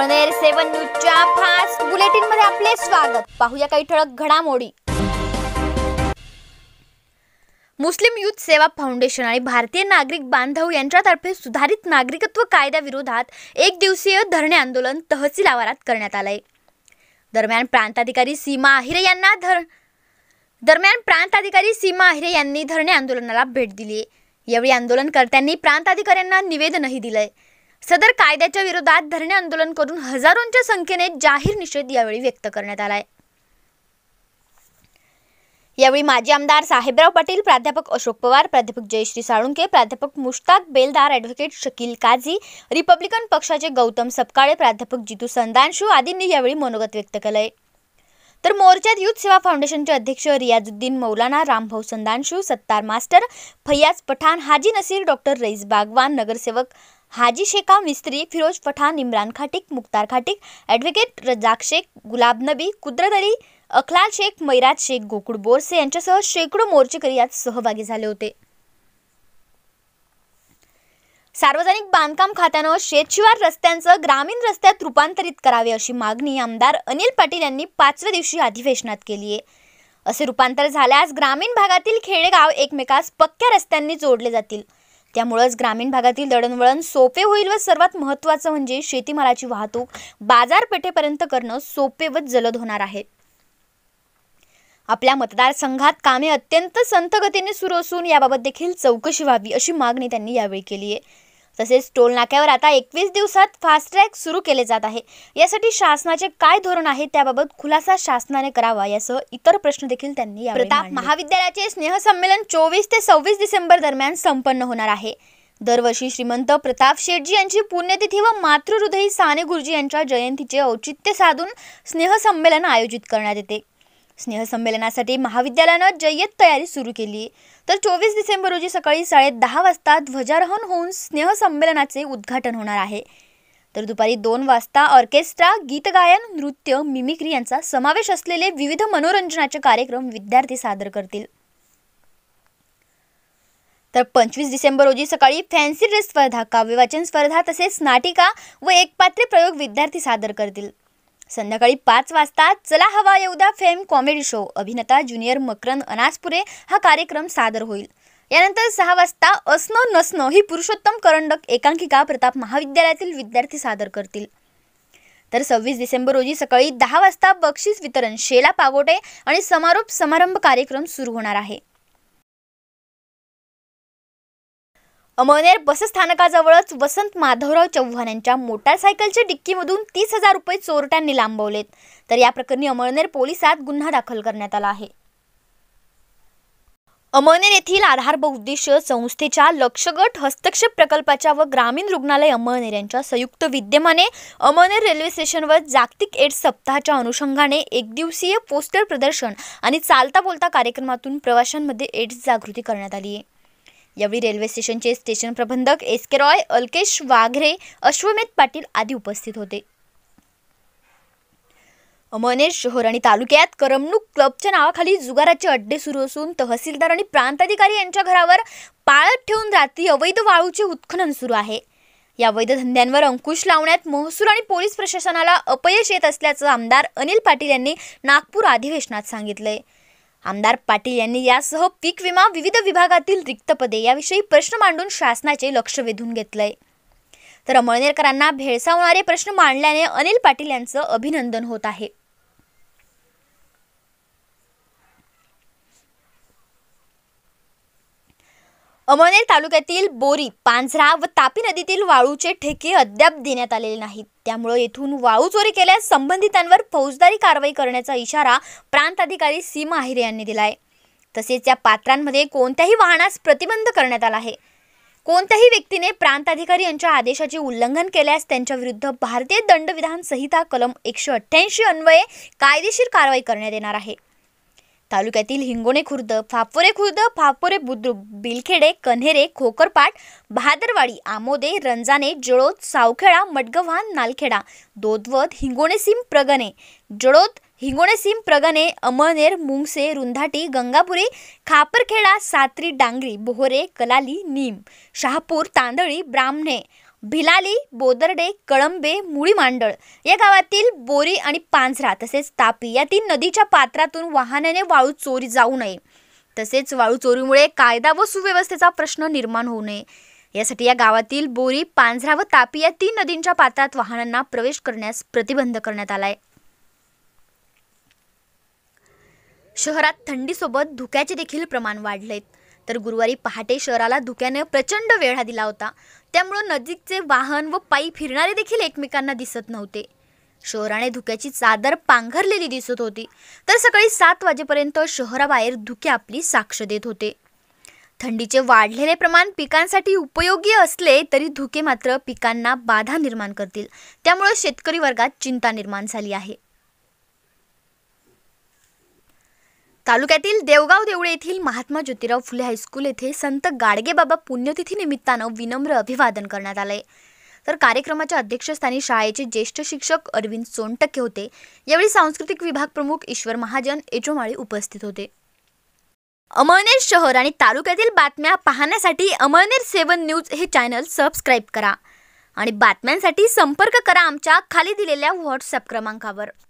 मनेर सेवन न्यूजच्या fast bulletin मध्ये आपले स्वागत पाहूया काही ठळक घडामोडी मुस्लिम युथ सेवा फाउंडेशन आणि भारतीय नागरिक बांधव यांच्यातर्फे सुधारित नागरिकत्व कायद्याविरोधात एक दिवसीय धरणे आंदोलन तहसील आवारात करण्यात आलंय दरम्यान प्रांताधिकारी सीमा आहिरे यांना धर दरम्यान प्रांताधिकारी सीमा आहिरे यांनी धरणे आंदोलनाला भेट दिली यावेळी आंदोलनकर्त्यांनी प्रांताधिकाऱ्यांना निवेदनही दिलंय सदर कायद्याच्या विरोधात धरणे आंदोलन करून हजारोंच्या संख्येने जाहीर निषेध यावेळी व्यक्त करण्यात आलाय यावेळी माजी आमदार साहेबराव पाटील प्राध्यापक अशोक पवार प्राध्यापक जयश्री साळुंके प्राध्यापक मुश्ताक बेलदार ॲडव्होकेट शकील काझी रिपब्लिकन पक्षाचे गौतम सपकाळे प्राध्यापक जितू संदांशू आदींनी यावेळी मनोगत व्यक्त केलंय तर मोर्चात युथ सेवा फाउंडेशनचे अध्यक्ष रियाजुद्दीन मौलाना रामभाऊ संदांशू सत्तार मास्टर फैयाज पठाण हाजी नसीर डॉक्टर रईस बागवान नगरसेवक हाजी शेखा मिस्त्री फिरोज पठाण इम्रान खाटिक मुक्तार खाटिक ॲडव्होकेट रजाक शेख गुलाब नबी कुदरत अली अखलाल शेख मैराज शेख गोकुळ बोरसे यांच्यासह शेकडो मोर्चेकरी यात सहभागी झाले होते सार्वजनिक बांधकाम खात्यानं शेतशिवार रस्त्यांचं ग्रामीण रस्त्यात रूपांतरित करावे अशी मागणी आमदार अनिल पाटील यांनी पाचव्या दिवशी अधिवेशनात केली आहे असे रूपांतर झाल्यास ग्रामीण भागातील खेडेगाव एकमेकास पक्क्या रस्त्यांनी जोडले जातील त्यामुळंच ग्रामीण भागातील दळणवळण सोपे होईल व सर्वात महत्त्वाचं म्हणजे शेतीमालाची वाहतूक बाजारपेठेपर्यंत करणं सोपे व जलद होणार आहे आपल्या मतदारसंघात कामे अत्यंत संथगतीने सुरू असून याबाबत देखील चौकशी व्हावी अशी मागणी त्यांनी यावेळी केली आहे तसेच टोल नाक्यावर आता एकवीस दिवसात फास्टॅग सुरू केले जात आहे यासाठी शासनाचे काय धोरण आहे त्याबाबत खुलासा शासनाने करावा यासह इतर प्रश्न देखील त्यांनी प्रताप महाविद्यालयाचे स्नेहसंमेलन चोवीस ते सव्वीस डिसेंबर दरम्यान संपन्न होणार आहे दरवर्षी श्रीमंत प्रताप शेटजी यांची पुण्यतिथी व मातृहृदयी साने गुरुजी यांच्या जयंतीचे औचित्य साधून स्नेहसंमेलन आयोजित करण्यात येते स्नेहसंमेलनासाठी महाविद्यालयानं जय्यत तयारी सुरू केली तर चोवीस डिसेंबर रोजी सकाळी साडे दहा वाजता ध्वजारोहण होऊन स्नेहसंमेलनाचे उद्घाटन होणार आहे तर दुपारी दोन वाजता ऑर्केस्ट्रा गीतगायन नृत्य मिमिक्री यांचा समावेश असलेले विविध मनोरंजनाचे कार्यक्रम विद्यार्थी सादर करतील तर पंचवीस डिसेंबर रोजी सकाळी फॅन्सी ड्रेस स्पर्धा काव्यवाचन स्पर्धा तसेच नाटिका व एकपात्री प्रयोग विद्यार्थी सादर करतील संध्याकाळी पाच वाजता Chala Hawa Yeuda fame comedy show अभिनेता ज्युनियर मकरन अनासपुरे हा कार्यक्रम सादर होईल यानंतर सहा वाजता असणं नसणं ही पुरुषोत्तम करंडक एकांकिका प्रताप महाविद्यालयातील विद्यार्थी सादर करतील तर सव्वीस डिसेंबर रोजी सकाळी दहा वाजता बक्षीस वितरण शेला पागोटे आणि समारोप समारंभ कार्यक्रम सुरू होणार आहे अमळनेर बसस्थानकाजवळच वसंत माधवराव चव्हाण यांच्या मोटारसायकलच्या डिक्कीमधून तीस हजार रुपये चोरट्यांनी लांबवलेत तर या प्रकरणी अमळनेर पोलिसात गुन्हा दाखल करण्यात आला आहे अमळनेर येथील आधार बहुद्देश संस्थेच्या लक्षगट हस्तक्षेप प्रकल्पाच्या व ग्रामीण रुग्णालय अमळनेर यांच्या संयुक्त विद्यमाने अमळनेर रेल्वे स्टेशनवर जागतिक एड्स सप्ताहाच्या अनुषंगाने एकदिवसीय पोस्टर प्रदर्शन आणि चालता बोलता कार्यक्रमातून प्रवाशांमध्ये एड्स जागृती करण्यात आली आहे यावेळी रेल्वे स्टेशनचे स्टेशन प्रबंधक एस के रॉय अल्केश वाघरे अश्वमेध पाटील आदी उपस्थित होते अमळनेर शहर आणि तालुक्यात करमणूक क्लबच्या नावाखाली जुगाराचे अड्डे सुरू असून तहसीलदार आणि प्रांताधिकारी यांच्या घरावर पाळत ठेवून रात्री अवैध वाळूचे उत्खनन सुरू आहे या अवैध धंद्यांवर अंकुश लावण्यात महसूल आणि पोलीस प्रशासनाला अपयश येत असल्याचं आमदार अनिल पाटील यांनी नागपूर अधिवेशनात सांगितलंय आमदार पाटील यांनी यासह पीक विमा विविध विभागातील रिक्त पदे याविषयी प्रश्न मांडून शासनाचे लक्ष वेधून घेतलंय तर अमळनेरकरांना भेळसावणारे प्रश्न मांडल्याने अनिल पाटील यांचं अभिनंदन होत आहे अमळनेर तालुक्यातील बोरी पांझरा व तापी नदीतील वाळूचे ठेके अद्याप देण्यात आलेले नाहीत त्यामुळे येथून वाळू चोरी केल्यास संबंधितांवर फौजदारी कारवाई करण्याचा इशारा प्रांत अधिकारी सीमा आहिरे यांनी दिला आहे तसेच या पात्रांमध्ये कोणत्याही वाहनास प्रतिबंध करण्यात आला आहे कोणत्याही व्यक्तीने प्रांत अधिकारी यांच्या आदेशाचे उल्लंघन केल्यास त्यांच्याविरुद्ध भारतीय दंडविधान संहिता कलम एकशे अठ्ठ्याऐंशी अन्वये कायदेशीर कारवाई करण्यात येणार आहे तालुक्यातील हिंगोणे खुर्द फापोरे खुर्द फापोरे बुद्रुक बिलखेडे कन्हेरे खोकरपाट भादरवाडी आमोदे रंजाने जळोद सावखेडा मडगव्हा नालखेडा दोदवत हिंगोणेसिम प्रगणे जळोद हिंगोणेसिम प्रगणे अमळनेर मुंगसे रुंधाटी गंगापुरी खापरखेडा सात्री डांगरी बोहरे कलाली नीम शहापूर तांदळी ब्राह्मणे भिलाली बोदर्डे कळंबे मुळी मांडळ या गावातील बोरी आणि पांझरा तसेच तापी या तीन नदीच्या पात्रातून वाहनाने वाळू चोरी जाऊ नये तसेच वाळू चोरीमुळे कायदा व सुव्यवस्थेचा प्रश्न निर्माण होऊ नये यासाठी या गावातील बोरी पांझरा व तापी या तीन नदींच्या पात्रात वाहनांना प्रवेश करण्यास प्रतिबंध करण्यात आलाय शहरात थंडीसोबत धुक्याचे देखील प्रमाण वाढलेत तर गुरुवारी पहाटे शहराला धुक्याने प्रचंड वेढा दिला होता त्यामुळं नजीकचे वाहन व पायी फिरणारे देखील एकमेकांना दिसत नव्हते शहराने धुक्याची चादर पांघरलेली दिसत होती तर सकाळी सात वाजेपर्यंत शहराबाहेर धुके आपली साक्ष देत होते थंडीचे वाढलेले प्रमाण पिकांसाठी उपयोगी असले तरी धुके मात्र पिकांना बाधा निर्माण करतील त्यामुळे शेतकरी वर्गात चिंता निर्माण झाली आहे तालुक्यातील देवगाव देवळे येथील महात्मा ज्योतिराव फुले हायस्कूल येथे संत गाडगेबाबा पुण्यतिथी निमित्तानं विनम्र अभिवादन करण्यात आले तर कार्यक्रमाच्या अध्यक्षस्थानी शाळेचे ज्येष्ठ शिक्षक अरविंद सोनटक्के होते यावेळी सांस्कृतिक विभाग प्रमुख ईश्वर महाजन एचोमाळी उपस्थित होते अमळनेर शहर आणि तालुक्यातील बातम्या पाहण्यासाठी अमळनेर सेवन न्यूज हे चॅनल सबस्क्राईब करा आणि बातम्यांसाठी संपर्क करा आमच्या खाली दिलेल्या व्हॉट्सअप क्रमांकावर